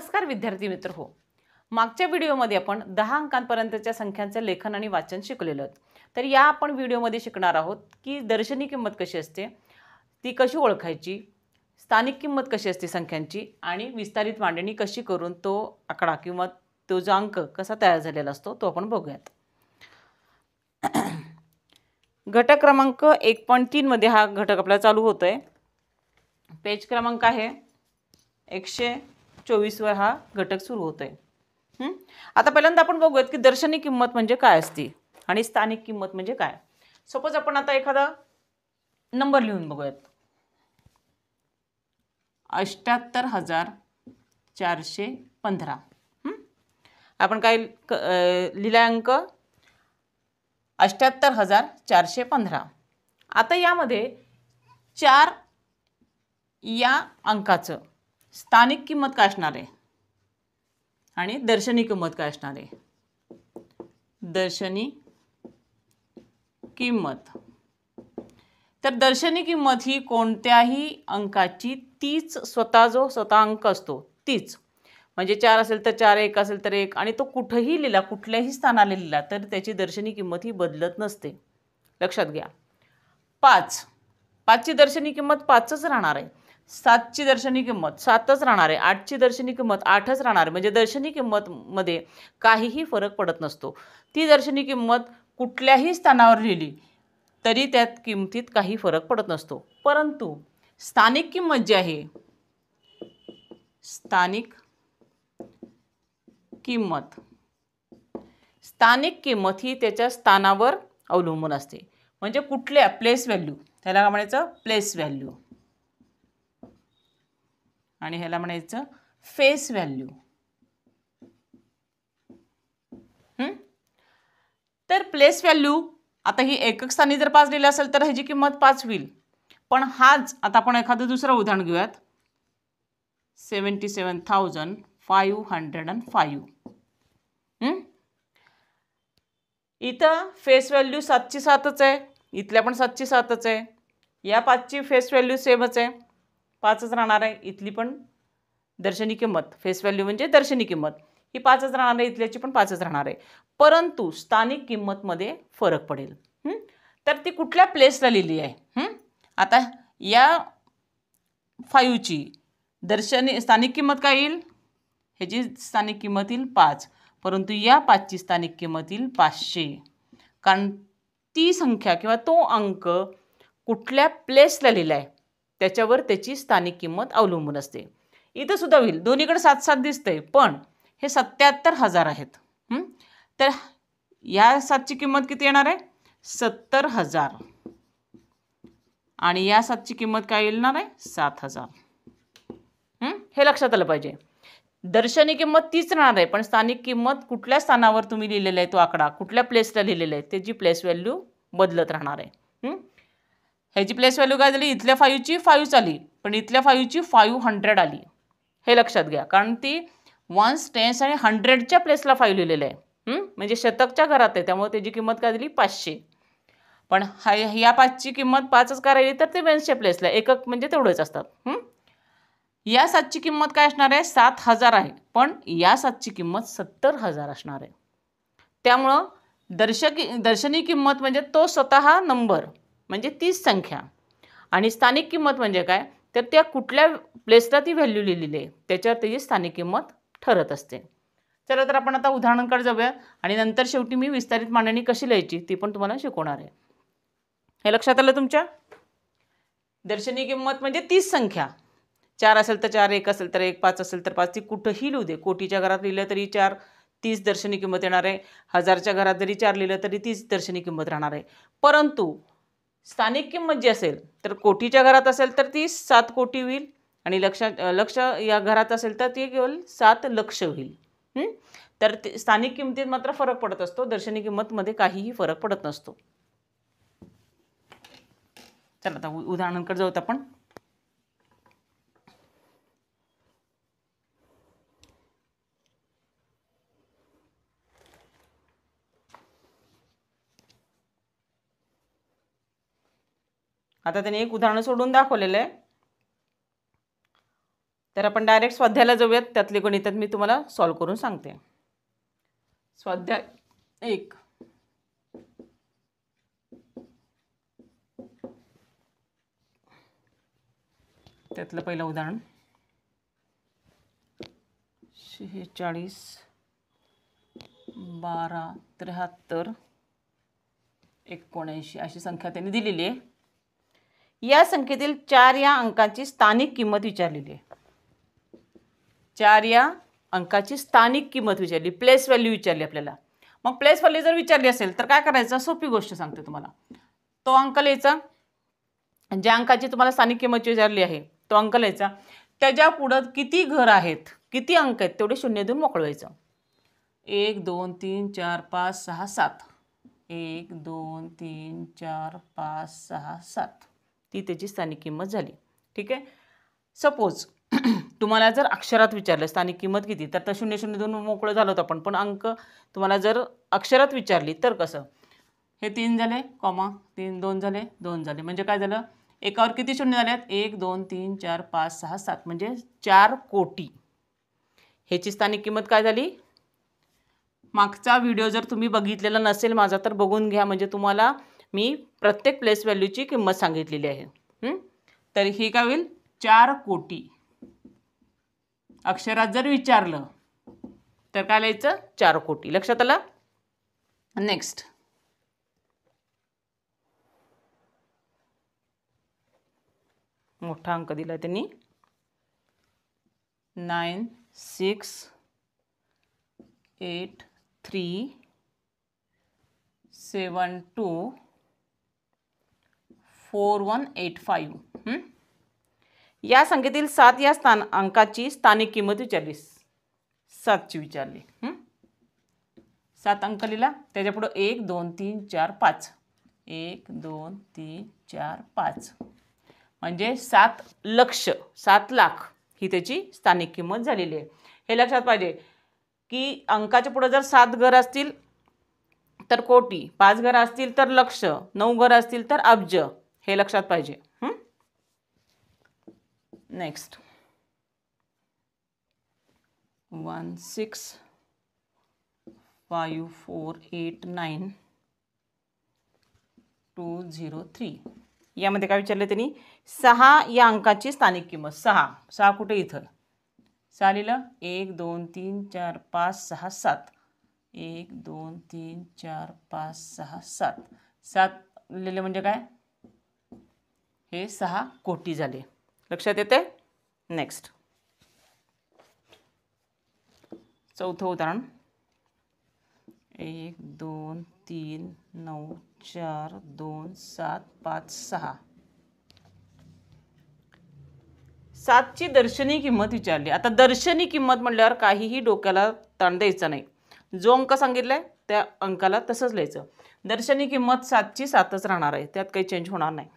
नमस्कार विद्यार्थी मित्र हो मागच्या व्हिडिओमध्ये आपण दहा अंकांपर्यंतच्या संख्यांचं लेखन आणि वाचन शिकलेलं तर या आपण व्हिडिओमध्ये शिकणार आहोत की दर्शनी किंमत कशी असते ती कशी ओळखायची स्थानिक किंमत कशी असते संख्यांची आणि विस्तारित मांडणी कशी करून तो आकडा किंवा तो जो अंक कसा तयार झालेला असतो तो आपण बघूयात घटक क्रमांक एक पॉईंट तीनमध्ये हा घटक आपला चालू होतो आहे पेज क्रमांक आहे एकशे चोवीसवर हा घटक सुरू होत आहे आता पहिल्यांदा आपण बघूयात की दर्शनी किंमत म्हणजे काय असते आणि स्थानिक किंमत म्हणजे काय सपोज आपण आता एखादा नंबर लिहून बघूयात अष्ट्याहत्तर हजार चारशे पंधरा आपण काय लिहिला अंक अष्ट्याहत्तर हजार चारशे पंधरा आता यामध्ये चार या अंकाचं स्थानिक किंमत काय असणार आहे आणि दर्शनी किंमत काय असणार आहे दर्शनी किंमत तर दर्शनी किंमत ही कोणत्याही अंकाची तीच स्वतः जो स्वतः अंक असतो तीच म्हणजे चार असेल तर चार एक असेल तर एक आणि तो कुठंही लिहिला कुठल्याही स्थानाला लिहिला तर त्याची दर्शनी किंमत ही बदलत नसते लक्षात घ्या पाच पाचची दर्शनी किंमत पाचच राहणार आहे सातची दर्शनी किंमत सातच राहणार आहे आठची दर्शनी किंमत आठच राहणार आहे म्हणजे दर्शनी किंमतमध्ये काहीही फरक पडत नसतो ती दर्शनी किंमत कुठल्याही स्थानावर लिहिली तरी त्यात किमतीत काही फरक पडत नसतो परंतु स्थानिक किंमत जी आहे स्थानिक किंमत स्थानिक किंमत ही त्याच्या स्थानावर अवलंबून असते म्हणजे कुठल्या प्लेस व्हॅल्यू त्याला काय म्हणायचं प्लेस व्हॅल्यू आणि ह्याला म्हणायचं फेस व्हॅल्यू तर प्लेस व्हॅल्यू आता ही एकक स्थानी जर पाच लिहिलं असेल तर ह्याची किंमत पाच होईल पण हाच आता आपण एखादं दुसरं उदाहरण घेऊयात seventy seven thousand five hundred and five इथं फेस व्हॅल्यू सातशे सातच आहे इथल्या पण सातशे सातच आहे या पाचची फेस व्हॅल्यू सेमच आहे पाचच राहणार आहे इथली पण दर्शनी किंमत फेस व्हॅल्यू म्हणजे दर्शनी किंमत ही पाचच राहणार आहे इथल्याची पण पाचच राहणार आहे परंतु स्थानिक किंमतमध्ये फरक पडेल तर ती कुठल्या प्लेसला लिहिली आहे आता या फायूची दर्शनी स्थानिक किंमत काय येईल ह्याची स्थानिक किंमत येईल पाच परंतु या पाचची स्थानिक किंमत येईल पाचशे कारण ती संख्या किंवा तो अंक कुठल्या प्लेसला लिहिला आहे त्याच्यावर त्याची स्थानिक किंमत अवलंबून असते इथं सुद्धा होईल दोन्हीकडे सात सात दिसतंय पण हे सत्याहत्तर हजार आहेत तर या सातची किंमत किती येणार आहे सत्तर हजार आणि या सातची किंमत काय येणार आहे सात हजार हे लक्षात आलं पाहिजे दर्शनी किंमत तीच राहणार आहे पण स्थानिक किंमत कुठल्या स्थानावर तुम्ही लिहिलेला आहे तो आकडा कुठल्या प्लेसला लिहिलेला आहे त्याची प्लेस व्हॅल्यू बदलत राहणार आहे ह्याची प्लेस व्हॅल्यू काय झाली इथल्या फाईव्हची फाईव्ह आली पण इथल्या फाईव्हची फायू हंड्रेड आली हे लक्षात घ्या कारण ती वन्स टेन्स आणि हंड्रेडच्या प्लेसला फाईव्ह लिहिलेलं आहे म्हणजे शतकच्या घरात आहे त्यामुळे त्याची किंमत काय दिली पाचशे पण हा या पाचची किंमत पाचच का राहिली तर ते वेन्सच्या प्लेसला एकक म्हणजे तेवढेच असतात या सातची किंमत काय असणार आहे सात हजार आहे पण या सातची किंमत सत्तर हजार असणार आहे त्यामुळं दर्शकी दर्शनी किंमत म्हणजे तो स्वतः नंबर म्हणजे तीच संख्या आणि स्थानिक किंमत म्हणजे काय तर त्या कुठल्या प्लेसला ती व्हॅल्यू लिहिलेली आहे त्याच्यावर त्याची स्थानिक किंमत ठरत असते चला तर आपण आता उदाहरणांकडे जाऊया आणि नंतर शेवटी मी विस्तारित मांडणी कशी लिहायची ती पण तुम्हाला शिकवणार आहे हे लक्षात आलं तुमच्या दर्शनी किंमत म्हणजे तीच संख्या चार असेल तर चार एक असेल तर एक पाच असेल तर पाच ती कुठंही लिहू दे कोटीच्या घरात लिहिलं तरी चार तीस दर्शनी किंमत येणार आहे हजारच्या घरात जरी चार लिहिलं तरी तीच दर्शनी किंमत राहणार आहे परंतु स्थानिक किंमत जी असेल तर कोटीच्या घरात असेल तर ती सात कोटी होईल आणि लक्ष लक्ष या घरात असेल तर ती केवळ सात लक्ष होईल तर ते स्थानिक किमतीत मात्र फरक पडत असतो दर्शनी किंमतमध्ये काहीही फरक पडत नसतो चला आता उदाहरणांकडे जाऊत आपण आता त्यांनी एक उदाहरण सोडून दाखवलेलं आहे तर आपण डायरेक्ट स्वाध्यायाला जाऊयात त्यातले गणितात मी तुम्हाला सॉल्व करून सांगते स्वाध्याय एक त्यातलं पहिलं उदाहरण शेहेचाळीस बारा त्र्याहत्तर एकोणऐंशी अशी संख्या त्यांनी दिलेली आहे या संख्येतील चार या अंकाची स्थानिक किंमत विचारलेली आहे चार या अंकाची स्थानिक किंमत विचारली प्लेस व्हॅल्यू विचारली आपल्याला मग प्लेस व्हॅल्यू जर विचारली असेल तर काय करायचं सोपी गोष्ट सांगते तुम्हाला तो अंक लिहायचा ज्या अंकाची तुम्हाला स्थानिक किंमत विचारली आहे तो अंक लिहायचा त्याच्या पुढं किती घर आहेत किती अंक आहेत तेवढे शून्य देऊन मोकळवायचं एक दोन तीन चार पाच सहा सात एक दोन तीन चार पाच सहा सात ती त्याची स्थानिक किंमत झाली ठीक आहे सपोज तुम्हाला जर अक्षरात विचारलं स्थानिक किंमत किती तर शून्य शून्य दोन मोकळं झालं होतं आपण पण अंक तुम्हाला जर अक्षरात विचारली तर कसं हे तीन झाले कॉमा तीन दोन झाले दोन झाले म्हणजे काय झालं एकावर किती शून्य आहेत एक दोन तीन चार पाच सहा सात म्हणजे चार कोटी ह्याची स्थानिक किंमत काय झाली मागचा व्हिडिओ जर तुम्ही बघितलेला नसेल माझा तर बघून घ्या म्हणजे तुम्हाला मी प्रत्येक प्लेस व्हॅल्यूची किंमत सांगितलेली आहे तर ही काय होईल चार कोटी अक्षरात जर विचारलं तर काय लिहायचं चार कोटी लक्षात आला नेक्स्ट मोठा अंक दिला त्यांनी nine six eight three seven two four one eight five या संख्येतील सात या स्थान अंकाची स्थानिक किंमत विचारली सातची विचारली सात अंक लिहिला त्याच्यापुढं एक दोन तीन चार पाच एक दोन तीन चार पाच म्हणजे सात लक्ष सात लाख ही त्याची स्थानिक किंमत झालेली आहे हे लक्षात पाहिजे की अंकाच्या पुढं जर सात घर असतील तर कोटी पाच घरं असतील तर लक्ष नऊ घरं असतील तर अब्ज हे लक्षात पाहिजे next one six five four eight nine two zero three यामध्ये काय विचारलं त्यांनी सहा या अंकाची स्थानिक किंमत सहा सहा कुठे इथं सहा लिहिलं एक दोन तीन चार पाच सहा सात एक दोन तीन चार पाच सहा सात सात लिहिलं म्हणजे काय हे सहा कोटी झाले लक्षात येते नेक्स्ट चौथं उदाहरण एक दोन तीन नऊ चार दोन सात पाच सहा सातची दर्शनी किंमत विचारली आता दर्शनी किंमत म्हटल्यावर काहीही डोक्याला ताण द्यायचा नाही जो अंक सांगितलाय आहे त्या अंकाला तसंच लिहायचं दर्शनी किंमत सातची सातच राहणार आहे त्यात काही चेंज होणार नाही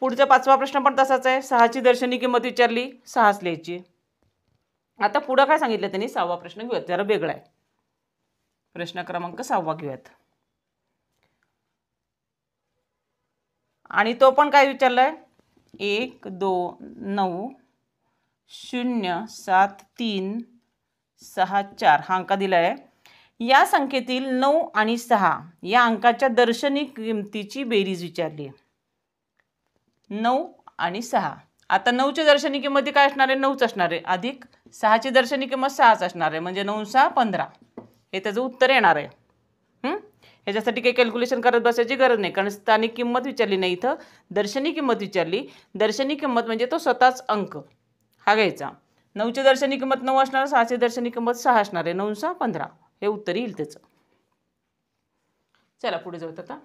पुढचा पाचवा प्रश्न पण तसाच आहे सहाची दर्शनी किंमत विचारली सहाच लिहायची आता पुढं काय सांगितलं त्यांनी सहावा प्रश्न घेऊयात जरा वेगळा आहे प्रश्न क्रमांक सहावा घेऊयात आणि तो पण काय विचारला आहे एक दोन नऊ शून्य सात तीन सहा चार हा अंक दिला आहे या संख्येतील नऊ आणि सहा या अंकाच्या दर्शनी किमतीची बेरीज विचारली आहे नऊ आणि सहा आता नऊच्या दर्शनी किंमत काय असणार आहे नऊच असणार आहे अधिक सहाची दर्शनी किंमत सहाच असणार आहे म्हणजे नऊ सहा पंधरा हे त्याचं उत्तर येणार आहे ह्याच्यासाठी काही कॅल्क्युलेशन करत बसायची गरज नाही कारण स्थानिक किंमत विचारली नाही इथं दर्शनी किंमत विचारली दर्शनी किंमत म्हणजे तो स्वतःच अंक हा घ्यायचा नऊची दर्शनी किंमत नऊ असणार सहाची दर्शनी किंमत सहा असणार आहे नऊ सहा पंधरा हे उत्तर येईल त्याचं चला पुढे जाऊत आता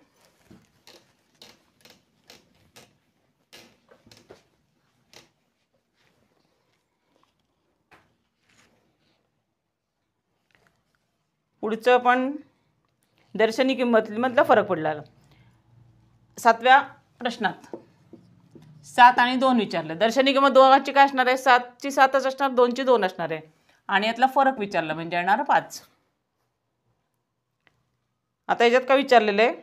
पुढचं पण दर्शनी किंमत मधलं फरक पडला सातव्या प्रश्नात सात आणि दोन विचारलं दर्शनी किंमत दोघांची काय असणार आहे सातची सातच असणार दोनची दोन असणार आहे आणि यातला फरक विचारला म्हणजे येणार पाच आता याच्यात काय विचारलेलं आहे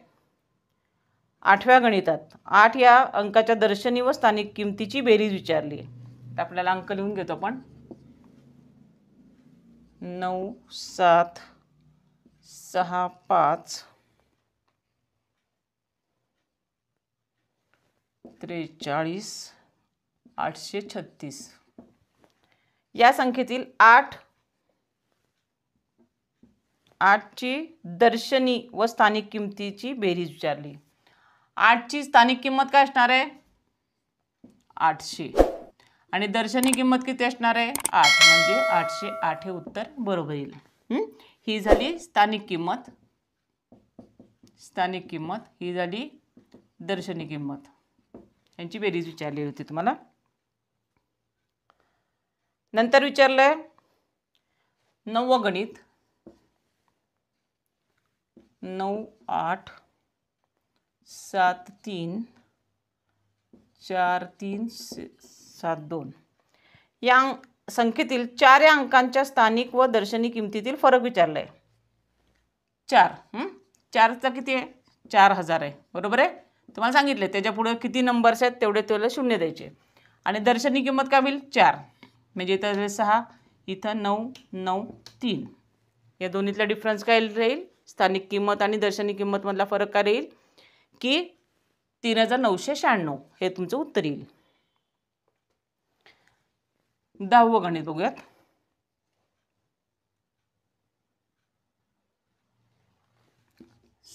आठव्या गणितात आठ या अंकाच्या दर्शनी व स्थानिक किमतीची बेरीज विचारली आहे आपल्याला अंक लिहून घेतो आपण नऊ सात सहा पाच त्रेचाळीस आठशे छत्तीस या संख्येतील आठ आठची दर्शनी व स्थानिक किमतीची बेरीज विचारली आठची स्थानिक किंमत काय असणार आहे आठशे आणि दर्शनी किंमत किती असणार आहे आठ म्हणजे आठशे आठ हे उत्तर बरोबर येईल ही झाली स्थानिक किंमत स्थानिक किंमत ही झाली दर्शनी किंमत यांची बेरीज विचारली होती तुम्हाला नंतर विचारलं आहे गणित नऊ आठ सात तीन चार तीन सात दोन या संख्येतील चार या अंकांच्या स्थानिक व दर्शनी किमतीतील फरक विचारला आहे चार चारचा किती आहे चार हजार आहे बरोबर आहे तुम्हाला सांगितले पुढे किती नंबर्स आहेत तेवढे त्याला शून्य द्यायचे आणि दर्शनी किंमत काय होईल चार म्हणजे इथं सहा इथं नऊ नऊ तीन या दोन्हीतला डिफरन्स काय राहील स्थानिक किंमत आणि दर्शनी किंमतमधला फरक काय राहील की तीन हजार नऊशे शहाण्णव हे तुमचं उत्तर येईल दहावं गणित बघूयात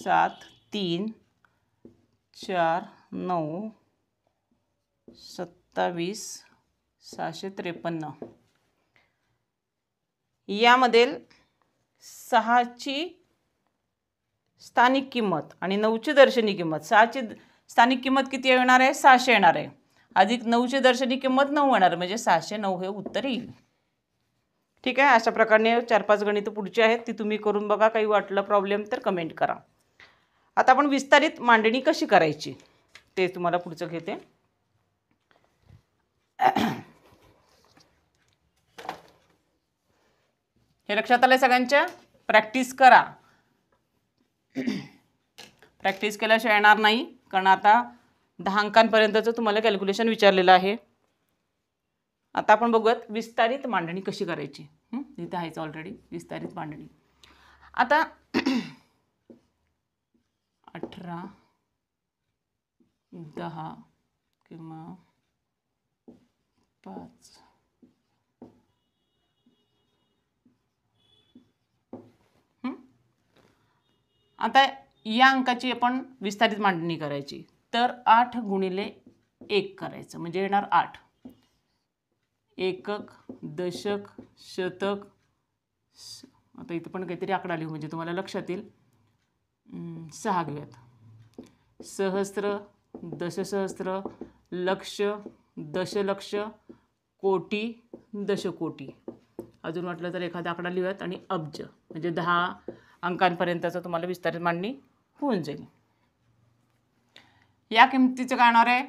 सात तीन चार नऊ सत्तावीस सहाशे त्रेपन्न यामधील सहाची स्थानिक किंमत आणि नऊची दर्शनी किंमत सहाची स्थानिक किंमत किती येणार आहे सहाशे येणार आहे अधिक नऊशे दर्शनी किंमत नऊ होणार म्हणजे सहाशे नऊ हे उत्तर येईल ठीक आहे अशा प्रकारे चार पाच गणित पुढची आहेत ती तुम्ही करून बघा काही वाटलं प्रॉब्लेम तर कमेंट करा आता आपण विस्तारित मांडणी कशी करायची ते तुम्हाला पुढचं घेते हे लक्षात आलं सगळ्यांच्या प्रॅक्टिस करा प्रॅक्टिस केल्याशिवाय येणार नाही कारण आता दहा अंकांपर्यंतचं तुम्हाला कॅल्क्युलेशन विचारलेलं आहे आता आपण बघूयात विस्तारित मांडणी कशी करायची इथे आहेच ऑलरेडी विस्तारित मांडणी आता अठरा दहा किंवा पाच आता या अंकाची आपण विस्तारित मांडणी करायची तर आठ गुणिले एक करायचं म्हणजे येणार आठ एकक दशक शतक आता इथं पण काहीतरी आकडा लिहू म्हणजे तुम्हाला लक्षात येईल सहा घेऊयात सहस्त्र दशसहस्त्र लक्ष दशलक्ष कोटी दशकोटी अजून वाटलं तर एखादा आकडा लिहूयात आणि अब्ज म्हणजे दहा अंकांपर्यंतचा तुम्हाला विस्तारित मांडणी होऊन जाईल या किमतीचं काय होणार आहे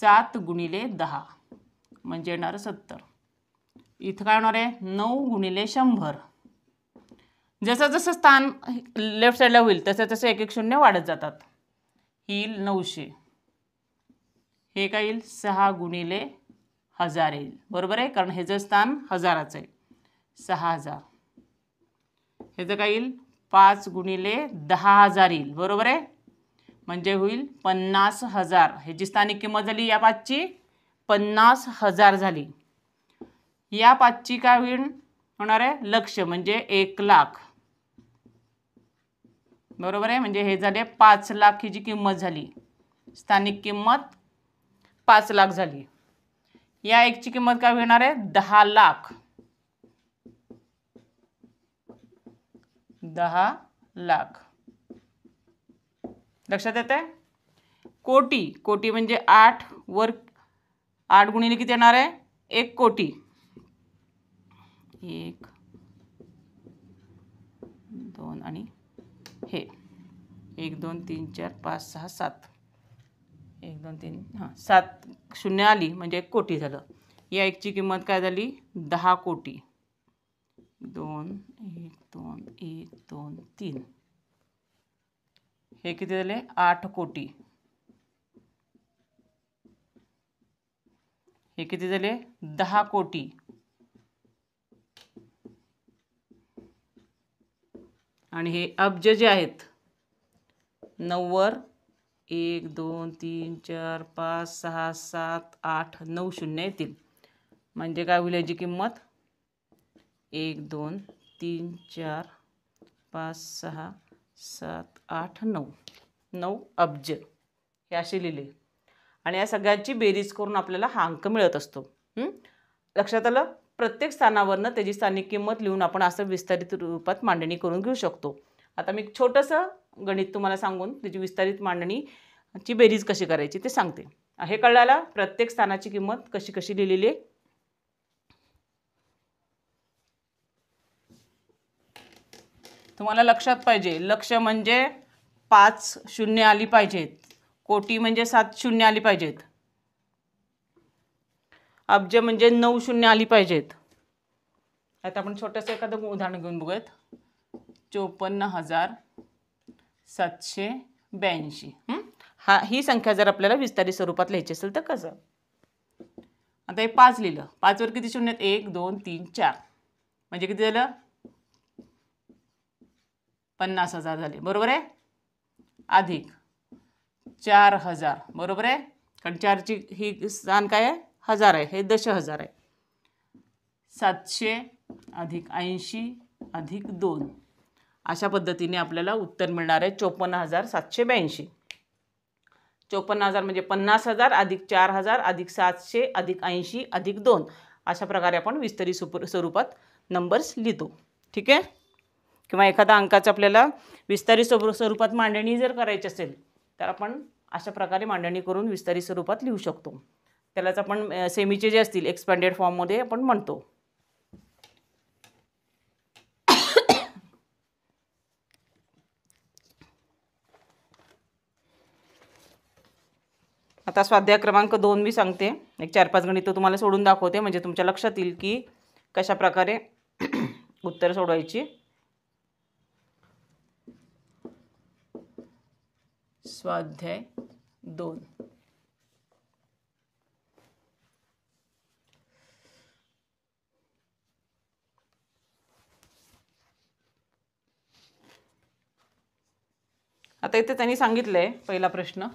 सात गुणिले दहा म्हणजे येणार सत्तर इथं काय होणार आहे नऊ गुणिले शंभर जसं जसं स्थान लेफ्ट साईडला होईल तसं तसं एक एक शून्य वाढत जातात ही येईल नऊशे हे काय येईल सहा गुणिले हजार येईल बरोबर आहे कारण हे जे स्थान हजाराचं आहे सहा हजार ह्याचं काय येईल पाच गुणिले दहा हजार येईल बरोबर आहे म्हणजे होईल पन्नास हजार ह्याची स्थानिक किंमत झाली या पाचची पन्नास हजार झाली या पाचची काय होईल होणार आहे लक्ष म्हणजे एक लाख बरोबर आहे म्हणजे हे झाले पाच लाख ही जी किंमत झाली स्थानिक किंमत पाच लाख झाली या एकची किंमत काय होणार आहे दहा लाख दहा लाख लक्षात येत आहे कोटी कोटी म्हणजे आठ वर आठ गुणिले किती येणार आहे एक कोटी एक दोन आणि हे एक दोन तीन चार पाच सहा सात एक दोन तीन हां सात शून्य आली म्हणजे एक कोटी झालं या एकची किंमत काय झाली दहा कोटी दोन एक दोन एक दोन तीन हे किती झाले आठ कोटी हे किती झाले दहा कोटी आणि हे अब्ज जे आहेत नव्वद एक दोन तीन चार पाच सहा सात आठ नऊ शून्य येतील म्हणजे काय होईल याची किंमत एक दोन तीन चार पाच सहा सात आठ नऊ नऊ अब्ज हे असे लिहिले आणि या सगळ्यांची बेरीज करून आपल्याला हा अंक मिळत असतो लक्षात आलं प्रत्येक स्थानावरनं त्याची स्थानिक किंमत लिहून आपण असं विस्तारित रूपात मांडणी करून घेऊ शकतो आता मी छोटंसं गणित तुम्हाला सांगून त्याची विस्तारित मांडणीची बेरीज कशी करायची ते सांगते हे कळल्याला प्रत्येक स्थानाची किंमत कशी कशी लिहिलेली आहे तुम्हाला लक्षात पाहिजे लक्ष म्हणजे पाच शून्य आली पाहिजेत कोटी म्हणजे सात शून्य आली पाहिजेत अब्ज म्हणजे नऊ शून्य आली पाहिजेत आता आपण छोटंसं एखादं उदाहरण घेऊन बघूयात चोपन्न हजार सातशे ब्याऐंशी हा ही संख्या जर आपल्याला विस्तारी स्वरूपात लिहायची असेल तर कसं आता हे पाच लिहिलं पाचवर किती शून्य आहेत एक दोन तीन चार म्हणजे किती झालं पन्नास हजार झाले बरोबर आहे अधिक चार हजार बरोबर आहे कारण चारची ही स्थान काय आहे हजार आहे हे दश हजार आहे सातशे अधिक ऐंशी अधिक दोन अशा पद्धतीने आपल्याला उत्तर मिळणार आहे चोपन्न हजार सातशे ब्याऐंशी चोपन्न हजार म्हणजे पन्नास हजार अधिक चार हजार अधिक सातशे अधिक ऐंशी अधिक दोन अशा प्रकारे आपण विस्तरी सुप स्वरूपात नंबर्स लिहितो ठीक आहे किंवा एखादा अंकाचं आपल्याला विस्तारित स्वरूप स्वरूपात मांडणी जर करायची असेल तर आपण अशा प्रकारे मांडणी करून विस्तारित स्वरूपात लिहू शकतो त्यालाच आपण सेमीचे जे असतील एक्सपेंडेड फॉर्ममध्ये आपण म्हणतो आता स्वाध्याय क्रमांक दोन मी सांगते एक चार पाच गणित तुम्हाला सोडून दाखवते म्हणजे तुमच्या लक्षात येईल की कशाप्रकारे उत्तर सोडवायची स्वाध्याय दोन आता इथे त्यांनी सांगितलंय पहिला प्रश्न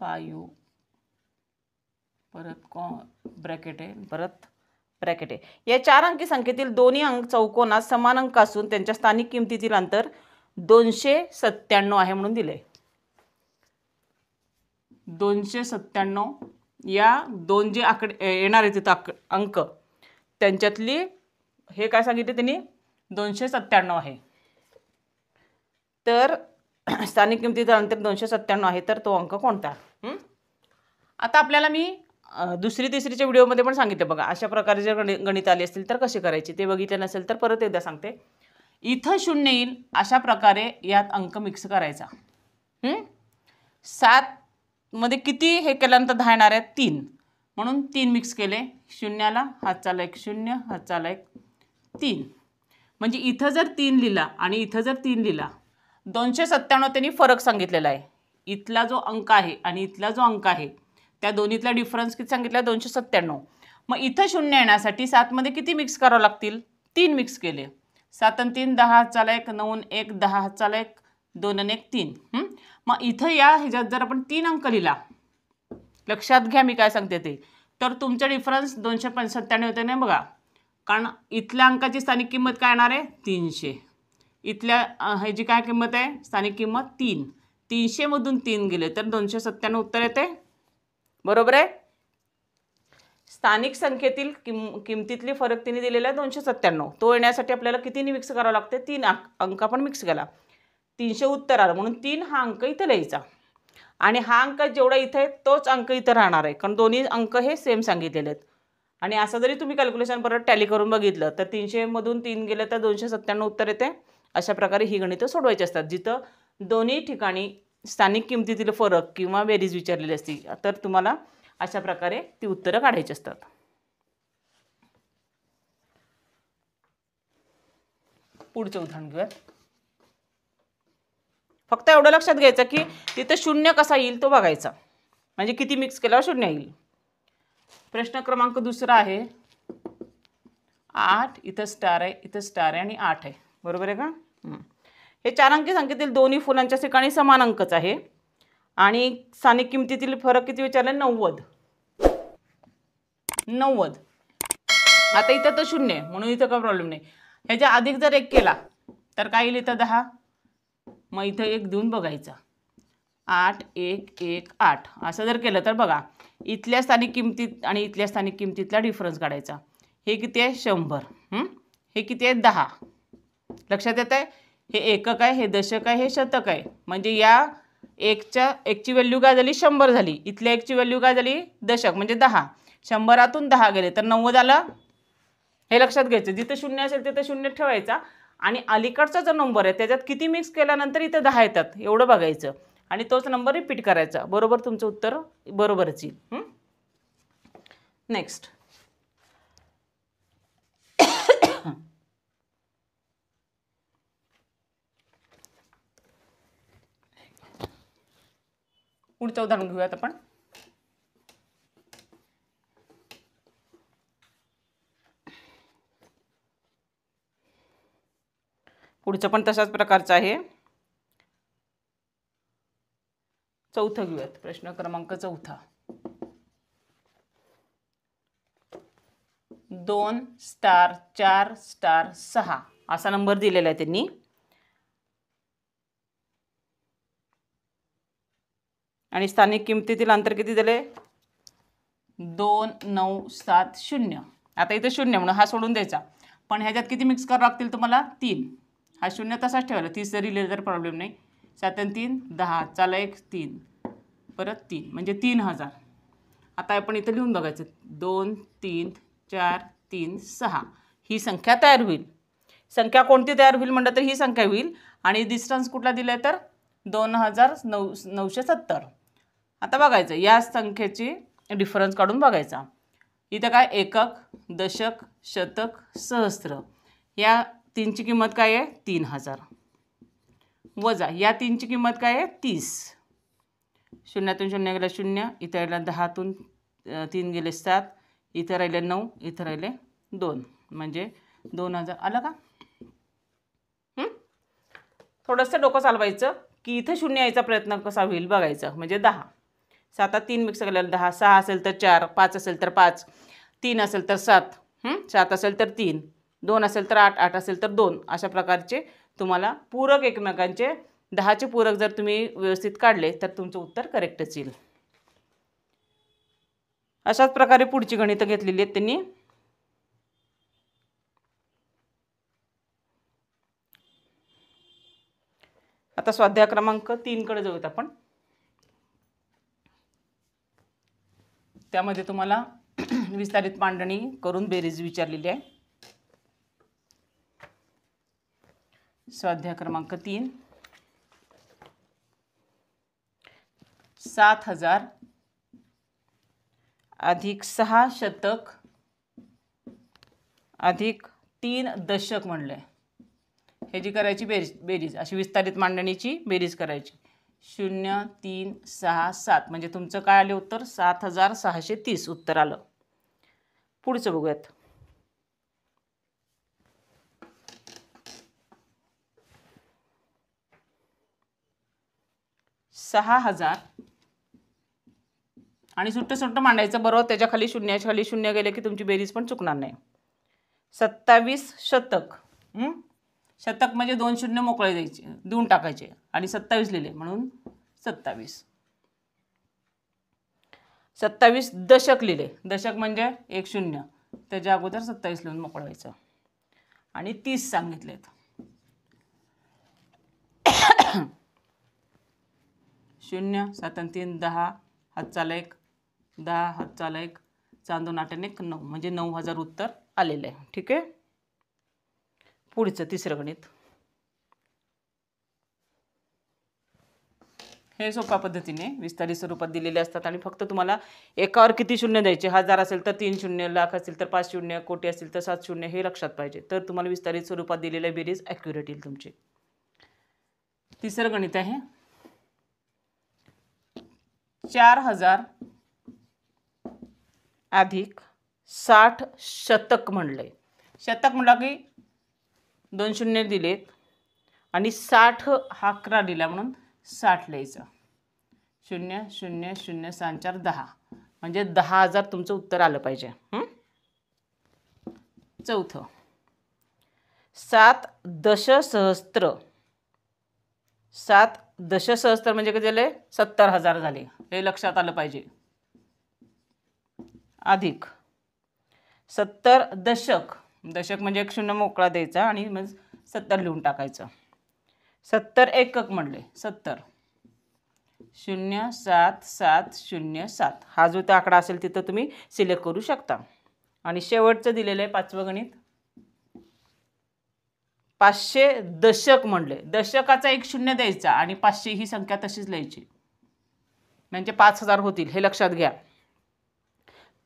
फायू परत कॉ ब्रॅकेट आहे परत ब्रॅकेट आहे या चार अंकी संख्येतील दोन्ही अंक चौकोनात समान अंक असून त्यांच्या स्थानिक किमतीतील अंतर दोनशे सत्त्याण्णव आहे म्हणून दिले दोनशे सत्त्याण्णव या दोन जे आकडे येणार आहे तिथं आक अंक त्यांच्यातली हे काय सांगितले त्यांनी दोनशे सत्त्याण्णव आहे तर स्थानिक किमतीतील अंतर दोनशे सत्त्याण्णव आहे तर तो अंक कोणता आता आपल्याला मी दुसरी तिसरीच्या व्हिडिओमध्ये पण सांगितलं बघा अशा प्रकारे जर गणि गणित आले असतील तर कसे करायचे ते बघितले नसेल तर परत एकदा सांगते इथं शून्य येईल अशा प्रकारे यात अंक मिक्स करायचा सातमध्ये किती हे केल्यानंतर दहा येणार आहेत तीन म्हणून तीन मिक्स केले शून्याला चाला एक शून्य चाला एक तीन म्हणजे इथं जर तीन लिहिला आणि इथं जर तीन लिहिला दोनशे सत्त्याण्णव त्यांनी फरक सांगितलेला आहे इथला जो अंक आहे आणि इथला जो अंक आहे त्या दोन्हीतला डिफरन्स किती सांगितला दोनशे सत्त्याण्णव मग इथं शून्य येण्यासाठी सातमध्ये किती मिक्स करावं लागतील तीन मिक्स केले सात आणि तीन दहा हातचाला एक नऊन एक दहा हातचाला एक दोन आणि एक तीन मग इथं या ह्याच्यात जर आपण तीन अंक लिहिला लक्षात घ्या मी काय सांगते ते तर तुमचा डिफरन्स दोनशे सत्त्याण्णव होते नाही बघा कारण इथल्या अंकाची स्थानिक किंमत काय येणार आहे तीनशे इथल्या ह्याची काय किंमत आहे स्थानिक किंमत तीन तीनशेमधून तीन गेले तर दोनशे सत्त्याण्णव उत्तर येते बरोबर आहे स्थानिक संख्येतील किम किमतीतली फरक तिने दिलेला आहे दोनशे सत्त्याण्णव तो येण्यासाठी आपल्याला कितीने मिक्स करावं लागते तीन अंक आपण मिक्स केला तीनशे उत्तर आलं म्हणून तीन हा अंक इथं लिहायचा आणि हा अंक जेवढा इथं आहे तोच अंक इथं राहणार आहे कारण दोन्ही अंक हे सेम सांगितलेले आहेत आणि असं जरी तुम्ही कॅल्क्युलेशन परत टॅली करून बघितलं तर तीनशेमधून तीन गेलं तर दोनशे सत्त्याण्णव उत्तर येते अशा प्रकारे ही गणितं सोडवायची असतात जिथं दोन्ही ठिकाणी स्थानिक किमतीतील फरक किंवा बेरीज विचारलेली असती तर तुम्हाला अशा प्रकारे ती उत्तरं काढायची असतात पुढचं उदाहरण घेऊयात फक्त एवढं लक्षात घ्यायचं की तिथं शून्य कसा येईल तो बघायचा म्हणजे किती मिक्स केल्यावर शून्य येईल प्रश्न क्रमांक दुसरा आहे आठ इथं स्टार आहे इथं स्टार आहे आणि आठ आहे बरोबर आहे का हे चार अंकी संख्येतील दोन्ही फुलांच्या ठिकाणी समान अंकच आहे आणि स्थानिक किमतीतील फरक किती विचारले नव्वद नव्वद आता इथं तर शून्य आहे म्हणून इथं काय प्रॉब्लेम नाही ह्याच्या अधिक जर एक केला तर काय येईल इथं दहा मग इथं एक देऊन बघायचा आठ एक एक आठ असं जर केलं तर बघा इथल्या स्थानिक किमतीत आणि इथल्या स्थानिक किमतीतला डिफरन्स काढायचा हे किती आहे शंभर हे किती आहे दहा लक्षात येत आहे हे एकक आहे हे दशक आहे हे शतक आहे म्हणजे या एकच्या एकची व्हॅल्यू काय झाली शंभर झाली इथल्या एकची व्हॅल्यू काय झाली दशक म्हणजे दहा शंभरातून दहा गेले तर नव्वद आला हे लक्षात घ्यायचं जिथं शून्य असेल तिथं शून्य ठेवायचा आणि अलीकडचा जो नंबर आहे त्याच्यात किती मिक्स केल्यानंतर इथं दहा येतात एवढं बघायचं आणि तोच नंबर रिपीट करायचा बरोबर तुमचं उत्तर बरोबरच येईल नेक्स्ट पुढचं उदाहरण घेऊयात आपण पुढचं पण तशाच प्रकारचं आहे चौथं घेऊयात प्रश्न क्रमांक चौथा दोन स्टार चार स्टार सहा असा नंबर दिलेला आहे त्यांनी आणि स्थानिक किमतीतील अंतर किती दिले दोन नऊ सात शून्य आता इथे शून्य म्हणून हा सोडून द्यायचा पण ह्याच्यात किती मिक्स करावं लागतील तुम्हाला तीन हा शून्य तसाच ठेवायला तीस जरी लिहिलं तर प्रॉब्लेम नाही सात आणि तीन दहा चाला एक तीन परत तीन म्हणजे तीन हजार आता आपण इथं लिहून बघायचं दोन तीन चार तीन सहा ही संख्या तयार होईल संख्या कोणती तयार होईल म्हटलं तर ही संख्या होईल आणि डिस्टन्स कुठला दिला आहे तर दोन हजार नऊ नऊशे सत्तर आता बघायचं या संख्येची डिफरन्स काढून बघायचा इथं काय एकक दशक शतक सहस्त्र या तीनची किंमत काय आहे तीन हजार वजा या तीनची किंमत काय आहे तीस शून्यातून शून्य गेलं शून्य इथं राहिलं दहातून तीन गेले सात इथं राहिले नऊ इथं राहिले दोन म्हणजे दोन हजार आलं का थोडंसं डोकं चालवायचं की इथं शून्य यायचा प्रयत्न कसा होईल बघायचा म्हणजे दहा आता तीन मिक्स केलेलं दहा सहा असेल तर चार पाच असेल तर पाच तीन असेल तर सात सात असेल तर तीन दोन असेल तर आठ आठ असेल तर दोन अशा प्रकारचे तुम्हाला पूरक एकमेकांचे दहाचे पूरक जर तुम्ही व्यवस्थित काढले तर तुमचं उत्तर करेक्टच येईल अशाच प्रकारे पुढची गणितं घेतलेली आहेत त्यांनी आता स्वाध्याय क्रमांक तीनकडे जाऊयात आपण त्यामध्ये तुम्हाला विस्तारित मांडणी करून बेरीज विचारलेली आहे स्वाध्याय क्रमांक तीन सात हजार अधिक सहा शतक अधिक तीन दशक म्हणलं आहे ह्याची करायची बेरीज बेरीज अशी विस्तारित मांडणीची बेरीज करायची शून्य तीन सहा सात म्हणजे तुमचं काय आले उत्तर सात हजार सहाशे तीस उत्तर आलं पुढचं बघूयात सहा हजार आणि सुट्ट सुट्ट मांडायचं बरोबर त्याच्या खाली शून्याच्या खाली शून्य गेले की तुमची बेरीज पण चुकणार नाही सत्तावीस शतक शतक म्हणजे दोन शून्य मोकळे द्यायचे देऊन टाकायचे आणि सत्तावीस लिहिले म्हणून सत्तावीस सत्तावीस दशक लिहिले दशक म्हणजे एक शून्य त्याच्या अगोदर सत्तावीस लिहून मोकळवायचं आणि तीस सांगितलेत शून्य सात तीन दहा हातचाला एक दहा हातचाला एक चांदून आठ्याने एक नऊ म्हणजे नऊ हजार उत्तर आलेलं आहे ठीक आहे पुढचं तिसरं गणित हे सोप्या पद्धतीने विस्तारित स्वरूपात दिलेले असतात आणि फक्त तुम्हाला एकावर किती शून्य द्यायचे हजार असेल तर तीन शून्य लाख असेल तर पाच शून्य कोटी असेल तर सात शून्य हे लक्षात पाहिजे तर तुम्हाला विस्तारित स्वरूपात दिलेले बेरीज ॲक्युरेट येईल तुमचे तिसरं गणित आहे चार हजार अधिक साठ शतक म्हणलंय शतक म्हणलं की दोन शून्य दिलेत आणि साठ हा अकरा दिला म्हणून साठ लिहायचं शून्य शून्य शून्य सात चार दहा म्हणजे दहा हजार तुमचं उत्तर आलं पाहिजे चौथं सात दशसहस्त्र सात दशसहस्त्र म्हणजे कधी झाले सत्तर हजार झाले हे लक्षात आलं पाहिजे अधिक सत्तर दशक दशक म्हणजे एक शून्य मोकळा द्यायचा आणि मग सत्तर लिहून टाकायचं सत्तर एकक म्हणले सत्तर शून्य सात सात शून्य सात हा जो त्या आकडा असेल तिथं तुम्ही सिलेक्ट करू शकता आणि शेवटचं दिलेलं आहे पाचवं गणित पाचशे दशक म्हणले दशकाचा एक शून्य द्यायचा आणि पाचशे ही संख्या तशीच लिहायची म्हणजे पाच हजार होतील हे लक्षात घ्या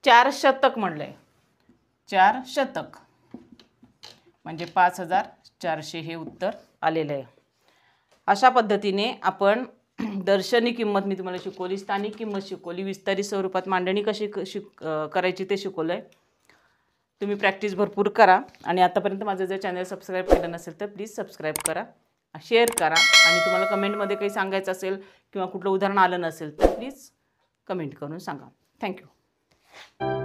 चार शतक म्हणलंय चार शतक म्हणजे पाच हजार चारशे हे उत्तर आलेलं आहे अशा पद्धतीने आपण दर्शनी किंमत मी तुम्हाला शिकवली स्थानिक किंमत शिकवली विस्तारित स्वरूपात मांडणी कशी शिक करायची ते शिकवलं आहे तुम्ही प्रॅक्टिस भरपूर करा आणि आतापर्यंत माझं जर चॅनल सबस्क्राईब केलं नसेल तर प्लीज सबस्क्राईब करा शेअर करा आणि तुम्हाला कमेंटमध्ये काही सांगायचं असेल किंवा कुठलं उदाहरण आलं नसेल तर प्लीज कमेंट करून सांगा थँक्यू